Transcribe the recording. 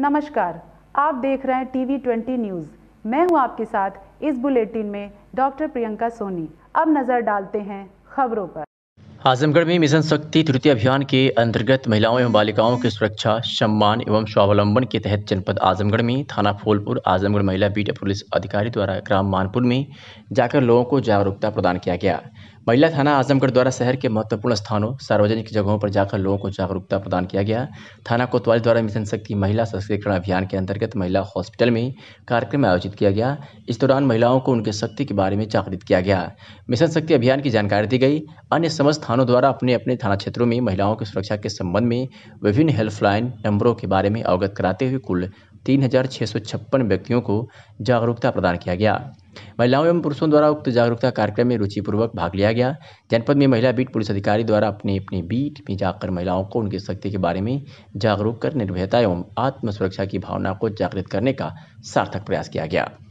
नमस्कार आप देख रहे हैं टीवी 20 न्यूज मैं हूं आपके साथ इस बुलेटिन में डॉक्टर प्रियंका सोनी अब नजर डालते हैं खबरों पर आजमगढ़ में मिशन शक्ति तृतीय अभियान के अंतर्गत महिलाओं एवं बालिकाओं की सुरक्षा सम्मान एवं स्वावलंबन के तहत जनपद आजमगढ़ में थाना फूलपुर आजमगढ़ महिला बीट पुलिस अधिकारी द्वारा ग्राम मानपुर में जाकर लोगों को जागरूकता प्रदान किया गया महिला थाना आजमगढ़ द्वारा शहर के महत्वपूर्ण स्थानों सार्वजनिक जगहों पर जाकर लोगों को जागरूकता प्रदान किया गया थाना कोतवाली द्वारा मिशन शक्ति महिला सशक्तिकरण अभियान के अंतर्गत महिला हॉस्पिटल में कार्यक्रम आयोजित किया गया इस दौरान महिलाओं को उनके शक्ति के बारे में जागृत किया गया मिशन शक्ति अभियान की जानकारी दी गई अन्य समस्त थानों द्वारा अपने अपने थाना क्षेत्रों में महिलाओं की सुरक्षा के संबंध में विभिन्न हेल्पलाइन नंबरों के बारे में अवगत कराते हुए कुल तीन व्यक्तियों को जागरूकता प्रदान किया गया महिलाओं एवं पुरुषों द्वारा उक्त जागरूकता कार्यक्रम में रुचिपूर्वक भाग लिया गया जनपद में महिला बीट पुलिस अधिकारी द्वारा अपने अपने बीट में जाकर महिलाओं को उनकी शक्ति के बारे में जागरूक कर निर्भयता एवं आत्मसुरक्षा की भावना को जागृत करने का सार्थक प्रयास किया गया